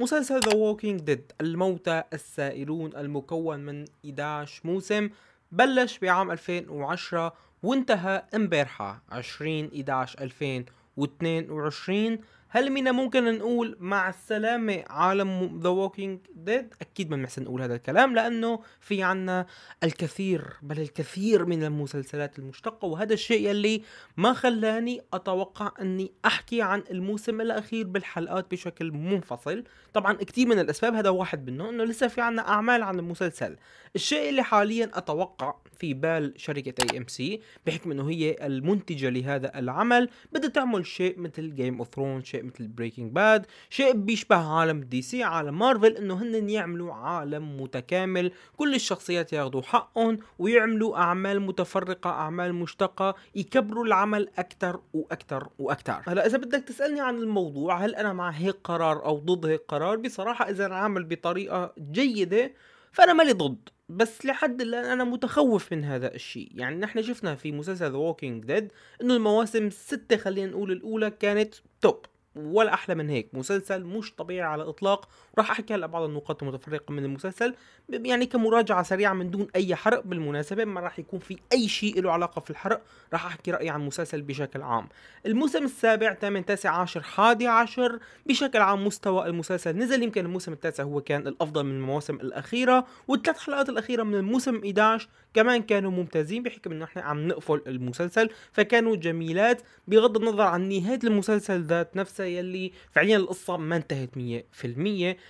مسلسل The Walking Dead الموتى السائلون المكون من 11 موسم بلش بعام 2010 وانتهى امبارحة 20 11 2022 هل من ممكن نقول مع السلامة عالم ذا ووكينج ديد؟ أكيد ما بنحسن نقول هذا الكلام لأنه في عنا الكثير بل الكثير من المسلسلات المشتقة وهذا الشيء يلي ما خلاني أتوقع أني أحكي عن الموسم الأخير بالحلقات بشكل منفصل طبعا كثير من الأسباب هذا واحد منه أنه لسه في عنا أعمال عن المسلسل الشيء اللي حاليا أتوقع في بال شركة أي أم سي بحكم أنه هي المنتجة لهذا العمل بدها تعمل شيء مثل جيم اوف ثرونز شيء شيء مثل بريكنج باد شيء بيشبه عالم دي سي عالم مارفل انه هن يعملوا عالم متكامل كل الشخصيات ياخذوا حقهم ويعملوا اعمال متفرقه اعمال مشتقه يكبروا العمل اكثر واكثر واكثر هلا اذا بدك تسالني عن الموضوع هل انا مع هيك قرار او ضد هيك قرار بصراحه اذا انعمل بطريقه جيده فانا مالي ضد بس لحد الان انا متخوف من هذا الشيء يعني نحن شفنا في مسلسل ووكينج ديد انه المواسم الستة خلينا نقول الاولى كانت توب ولا احلى من هيك مسلسل مش طبيعي على الاطلاق وراح احكي هلا بعض النقاط المتفرقه من المسلسل يعني كمراجعه سريعه من دون اي حرق بالمناسبه ما راح يكون في اي شيء له علاقه في الحرق راح احكي رايي عن المسلسل بشكل عام الموسم السابع 8 9 10 11 بشكل عام مستوى المسلسل نزل يمكن الموسم التاسع هو كان الافضل من المواسم الاخيره والثلاث حلقات الاخيره من الموسم 11 كمان كانوا ممتازين بحكم انه احنا عم نقفل المسلسل فكانوا جميلات بغض النظر عن نهايه المسلسل ذات نفسها يلي فعليا القصه ما انتهت 100%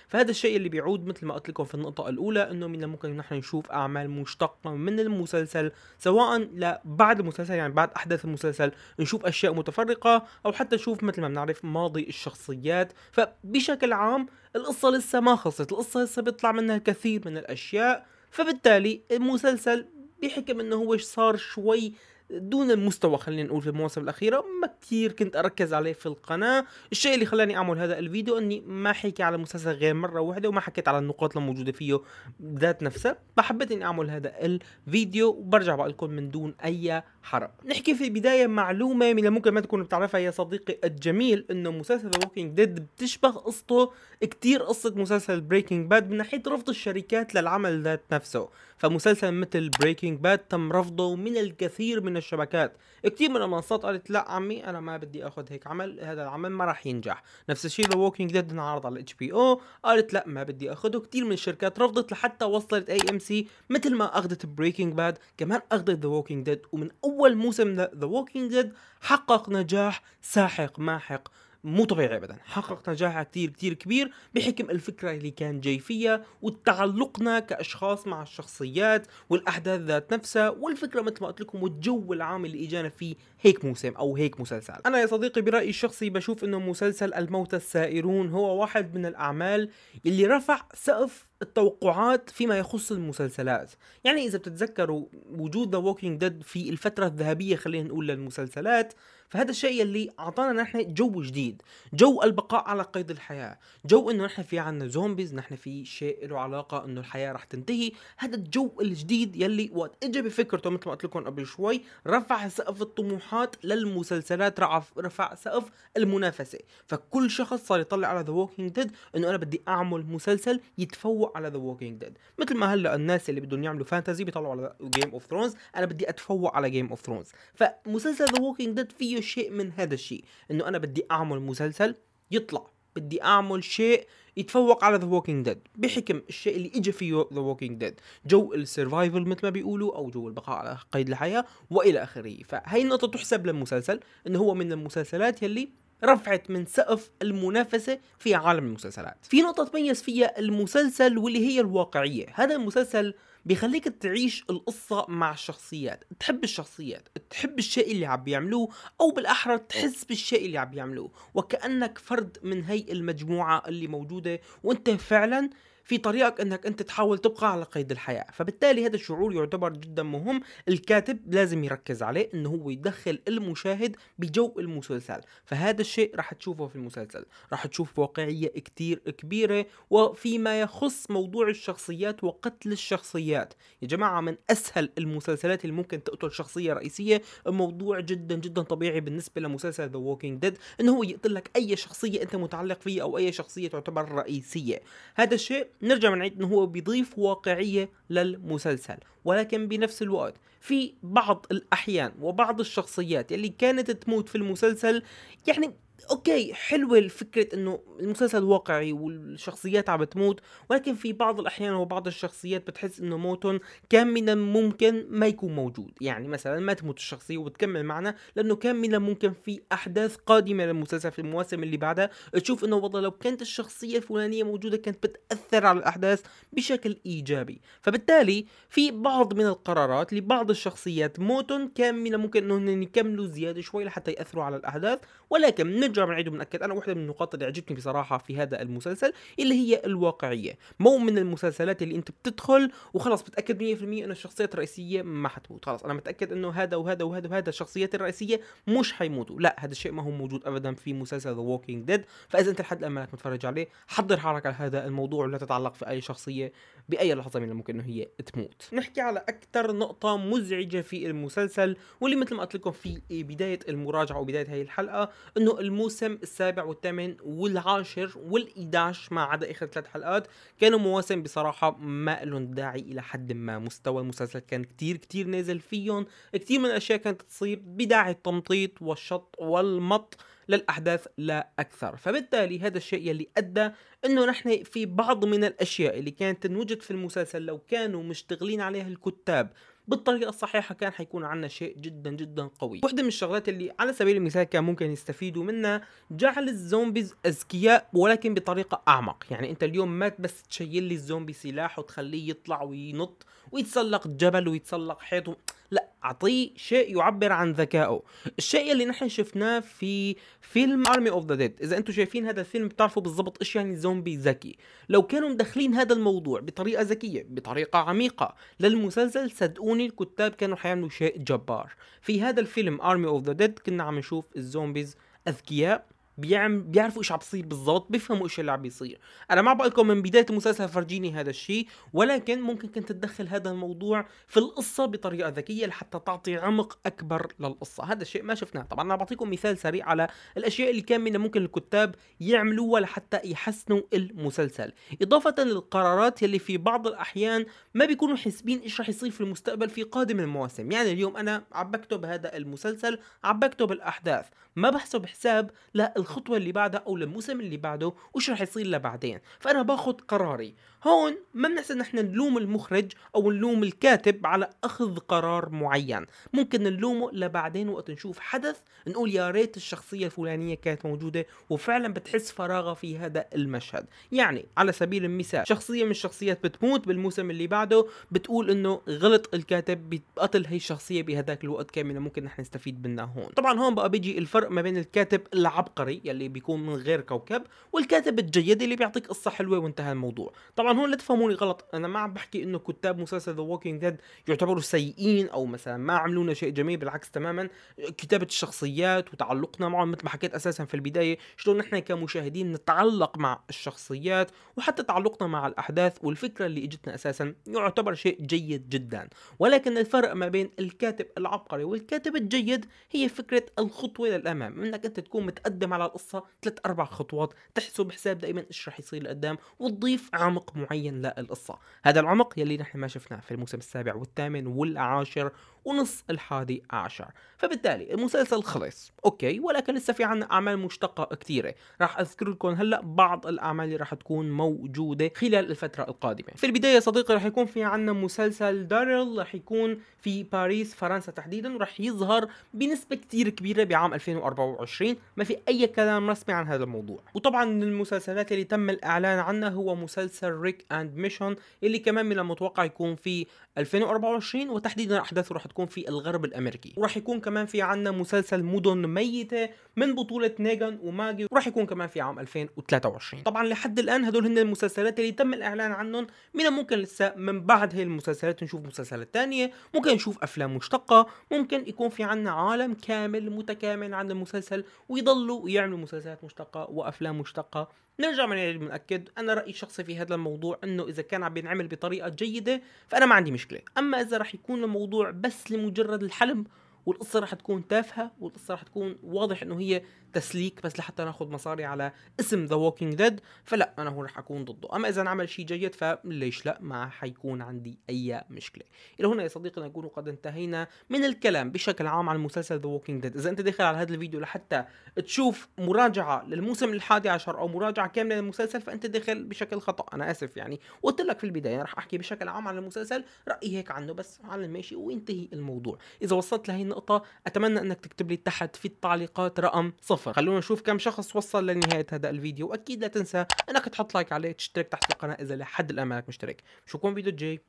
فهذا الشيء اللي بيعود مثل ما قلت لكم في النقطه الاولى انه من الممكن نحن نشوف اعمال مشتقه من المسلسل سواء لبعد المسلسل يعني بعد احداث المسلسل نشوف اشياء متفرقه او حتى نشوف مثل ما بنعرف ماضي الشخصيات فبشكل عام القصه لسه ما خلصت القصه لسه بيطلع منها الكثير من الاشياء فبالتالي المسلسل بحكم انه هو صار شوي دون المستوى خلينا نقول في المواسم الاخيره ما كثير كنت اركز عليه في القناه الشيء اللي خلاني اعمل هذا الفيديو اني ما حكي على المسلسل غير مره واحده وما حكيت على النقاط الموجوده فيه ذات نفسها فحبيت اني اعمل هذا الفيديو وبرجع بقول لكم من دون اي حرق نحكي في البداية معلومة من ممكن ما تكون بتعرفها يا صديقي الجميل انه مسلسل ذا ووكينج ديد بتشبه قصته كتير قصة مسلسل بريكنج باد من ناحية رفض الشركات للعمل ذات نفسه فمسلسل مثل بريكنج باد تم رفضه من الكثير من الشبكات كتير من المنصات قالت لا عمي انا ما بدي اخذ هيك عمل هذا العمل ما راح ينجح نفس الشيء ذا ووكينج ديد انعرض على اتش بي او قالت لا ما بدي اخذه كتير من الشركات رفضت لحتى وصلت اي ام سي مثل ما اخذت بريكنج باد كمان اخذت ذا ووكينج ديد ومن اول موسم ذا ووكينج ديد حقق نجاح ساحق ماحق مو طبيعي ابدا حقق نجاح كثير كثير كبير بحكم الفكره اللي كان جاي فيها وتعلقنا كاشخاص مع الشخصيات والاحداث ذات نفسها والفكره مثل ما قلت لكم والجو العام اللي اجانا فيه هيك موسم او هيك مسلسل انا يا صديقي برايي الشخصي بشوف انه مسلسل الموتى السائرون هو واحد من الاعمال اللي رفع سقف التوقعات فيما يخص المسلسلات يعني إذا بتتذكروا وجود ذا ووكينج ديد في الفترة الذهبية خلينا نقول للمسلسلات فهذا الشيء اللي أعطانا نحن جو جديد جو البقاء على قيد الحياة جو إنه نحن في عنا زومبيز نحن في شيء له علاقة إنه الحياة رح تنتهي هذا الجو الجديد يلي وقت إجا بفكرته مثل ما قلت لكم قبل شوي رفع سقف الطموحات للمسلسلات رفع رفع سقف المنافسة فكل شخص صار يطلع على ذا ووكينج ديد إنه أنا بدي أعمل مسلسل يتفوق على ذا ووكينج ديد مثل ما هلا الناس اللي بدهم يعملوا فانتزي بيطلعوا على جيم اوف ثرونز انا بدي اتفوق على جيم اوف ثرونز فمسلسل ذا ووكينج ديد فيه شيء من هذا الشيء انه انا بدي اعمل مسلسل يطلع بدي اعمل شيء يتفوق على ذا ووكينج ديد بحكم الشيء اللي اجى فيه ذا ووكينج ديد جو السرفايفل مثل ما بيقولوا او جو البقاء على قيد الحياه والى اخره فهي النقطه تحسب للمسلسل انه هو من المسلسلات يلي رفعت من سقف المنافسة في عالم المسلسلات في نقطة تميز فيها المسلسل واللي هي الواقعية هذا المسلسل بيخليك تعيش القصة مع الشخصيات تحب الشخصيات تحب الشيء اللي عم بيعملوه أو بالأحرى تحس بالشيء اللي عم بيعملوه وكأنك فرد من هي المجموعة اللي موجودة وانت فعلا في طريقك انك انت تحاول تبقى على قيد الحياه فبالتالي هذا الشعور يعتبر جدا مهم الكاتب لازم يركز عليه انه هو يدخل المشاهد بجو المسلسل فهذا الشيء راح تشوفه في المسلسل راح تشوف واقعيه كتير كبيره وفيما يخص موضوع الشخصيات وقتل الشخصيات يا جماعه من اسهل المسلسلات اللي ممكن تقتل شخصيه رئيسيه موضوع جدا جدا طبيعي بالنسبه لمسلسل ذا ووكينج ديد انه هو يقتل لك اي شخصيه انت متعلق فيها او اي شخصيه تعتبر رئيسيه هذا الشيء نرجع عيد انه هو بيضيف واقعيه للمسلسل ولكن بنفس الوقت في بعض الاحيان وبعض الشخصيات اللي كانت تموت في المسلسل يعني اوكي حلوه الفكره انه المسلسل واقعي والشخصيات عم بتموت ولكن في بعض الاحيان وبعض الشخصيات بتحس انه موتهم كان من الممكن ما يكون موجود يعني مثلا ما تموت الشخصيه وبتكمل معنا لانه كان من الممكن في احداث قادمه للمسلسل في المواسم اللي بعدها تشوف انه والله لو كانت الشخصيه الفلانيه موجوده كانت بتاثر على الاحداث بشكل ايجابي فبالتالي في بعض من القرارات لبعض الشخصيات موتهم كان من الممكن انهم يكملوا زياده شوي لحتى ياثروا على الاحداث ولكن من نرجع بنعيد وبنأكد أنا واحدة من النقاط اللي عجبتني بصراحة في هذا المسلسل اللي هي الواقعية مو من المسلسلات اللي أنت بتدخل وخلص بتأكد 100% أن الشخصيات الرئيسية ما حتموت خلاص أنا متأكد أنه هذا وهذا وهذا وهذا الشخصيات الرئيسية مش حيموتوا لا هذا الشيء ما هو موجود أبدا في مسلسل ذا ووكينج ديد فإذا أنت لحد الآن ما متفرج عليه حضر حالك على هذا الموضوع ولا تتعلق في أي شخصية بأي لحظة من الممكن أنه هي تموت نحكي على أكثر نقطة مزعجة في المسلسل واللي مثل ما قلت لكم في بداية المراجعة وبداية هاي الحلقة أنه الم الموسم السابع والثامن والعاشر وال11 ما عدا اخر ثلاث حلقات كانوا مواسم بصراحه ما لهم داعي الى حد ما مستوى المسلسل كان كتير كتير نازل فيهم كتير من الاشياء كانت تصير بداعي التمطيط والشط والمط للاحداث لا اكثر فبالتالي هذا الشيء يلي ادى انه نحن في بعض من الاشياء اللي كانت تنوجد في المسلسل لو كانوا مشتغلين عليها الكتاب بالطريقه الصحيحه كان حيكون عنا شيء جدا جدا قوي وحده من الشغلات اللي على سبيل المثال كان ممكن يستفيدوا منها جعل الزومبيز اذكياء ولكن بطريقه اعمق يعني انت اليوم ما بس تشيل لي الزومبي سلاح وتخليه يطلع وينط ويتسلق جبل ويتسلق حيط و... لا اعطيه شيء يعبر عن ذكائه الشيء اللي نحن شفناه في فيلم ارمي اوف ذا ديد اذا انتم شايفين هذا الفيلم بتعرفوا بالضبط ايش يعني زومبي ذكي لو كانوا مدخلين هذا الموضوع بطريقه ذكيه بطريقه عميقه للمسلسل صدقوني الكتاب كانوا حيعملوا شيء جبار في هذا الفيلم ارمي اوف ذا ديد كنا عم نشوف الزومبيز اذكياء بيعم بيعرفوا ايش عم بيصير بالضبط بيفهموا ايش اللي عم بيصير انا ما بقول لكم من بدايه المسلسل فرجيني هذا الشيء ولكن ممكن كنت تدخل هذا الموضوع في القصه بطريقه ذكيه لحتى تعطي عمق اكبر للقصه هذا الشيء ما شفناه طبعا انا بعطيكم مثال سريع على الاشياء اللي كان من ممكن الكتاب يعملوها لحتى يحسنوا المسلسل اضافه للقرارات يلي في بعض الاحيان ما بيكونوا حاسبين ايش رح يصير في المستقبل في قادم المواسم يعني اليوم انا عم بكتب هذا المسلسل عم بكتب الاحداث ما بحسب حساب لا الخطوه اللي بعدها او للموسم اللي بعده وش رح يصير لبعدين فانا باخذ قراري هون ما بنحسن نحن نلوم المخرج او نلوم الكاتب على اخذ قرار معين ممكن نلومه لبعدين وقت نشوف حدث نقول يا ريت الشخصيه الفلانيه كانت موجوده وفعلا بتحس فراغها في هذا المشهد يعني على سبيل المثال شخصيه من الشخصيات بتموت بالموسم اللي بعده بتقول انه غلط الكاتب بقتل هي الشخصيه بهذاك الوقت كامل ممكن نحن نستفيد منها هون طبعا هون بقى بيجي الفرق ما بين الكاتب العبقري النظري يلي بيكون من غير كوكب والكاتب الجيد اللي بيعطيك قصه حلوه وانتهى الموضوع طبعا هون لا تفهموني غلط انا ما عم بحكي انه كتاب مسلسل ذا ووكينج ديد يعتبروا سيئين او مثلا ما عملوا لنا شيء جميل بالعكس تماما كتابه الشخصيات وتعلقنا معهم مثل ما حكيت اساسا في البدايه شلون نحن كمشاهدين نتعلق مع الشخصيات وحتى تعلقنا مع الاحداث والفكره اللي اجتنا اساسا يعتبر شيء جيد جدا ولكن الفرق ما بين الكاتب العبقري والكاتب الجيد هي فكره الخطوه للامام انك انت تكون متقدم على على القصه ثلاث اربع خطوات تحسب حساب دائما ايش رح يصير لقدام وتضيف عمق معين للقصه هذا العمق يلي نحن ما شفناه في الموسم السابع والثامن والعاشر ونص الحادي عشر فبالتالي المسلسل خلص أوكي ولكن لسه في عنا أعمال مشتقة كثيرة راح أذكر لكم هلأ بعض الأعمال اللي راح تكون موجودة خلال الفترة القادمة في البداية صديقي راح يكون في عنا مسلسل داريل راح يكون في باريس فرنسا تحديدا وراح يظهر بنسبة كثير كبيرة بعام 2024 ما في أي كلام رسمي عن هذا الموضوع وطبعا من المسلسلات اللي تم الإعلان عنها هو مسلسل ريك أند ميشن اللي كمان من المتوقع يكون في 2024 وتحديدا أحداثه راح تكون في الغرب الامريكي وراح يكون كمان في عنا مسلسل مدن ميته من بطوله نيجان وماجي وراح يكون كمان في عام 2023 طبعا لحد الان هدول هن المسلسلات اللي تم الاعلان عنهم من ممكن لسه من بعد هي المسلسلات نشوف مسلسلات تانية ممكن نشوف افلام مشتقه ممكن يكون في عنا عالم كامل متكامل عن المسلسل ويضلوا يعملوا مسلسلات مشتقه وافلام مشتقه نرجع من بنأكد انا رايي الشخصي في هذا الموضوع انه اذا كان عم بينعمل بطريقه جيده فانا ما عندي مشكله اما اذا رح يكون الموضوع بس لمجرد الحلم والقصه رح تكون تافهه والقصه رح تكون واضح انه هي تسليك بس لحتى ناخذ مصاري على اسم ذا ووكينج ديد فلا انا هون رح اكون ضده اما اذا عمل شيء جيد فليش لا ما حيكون عندي اي مشكله الى هنا يا صديقي نكون قد انتهينا من الكلام بشكل عام عن مسلسل ذا ووكينج ديد اذا انت داخل على هذا الفيديو لحتى تشوف مراجعه للموسم الحادي عشر او مراجعه كامله للمسلسل فانت داخل بشكل خطا انا اسف يعني قلت لك في البدايه رح احكي بشكل عام عن المسلسل رايي هيك عنه بس على الماشي وينتهي الموضوع اذا وصلت لهي النقطة أتمنى أنك تكتب لي تحت في التعليقات رقم صفر خلونا نشوف كم شخص وصل لنهاية هذا الفيديو وأكيد لا تنسى أنك تحط لايك عليه تشترك تحت القناة إذا لحد الآن مانك مشترك بشوفكم فيديو جاي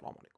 سلام عليكم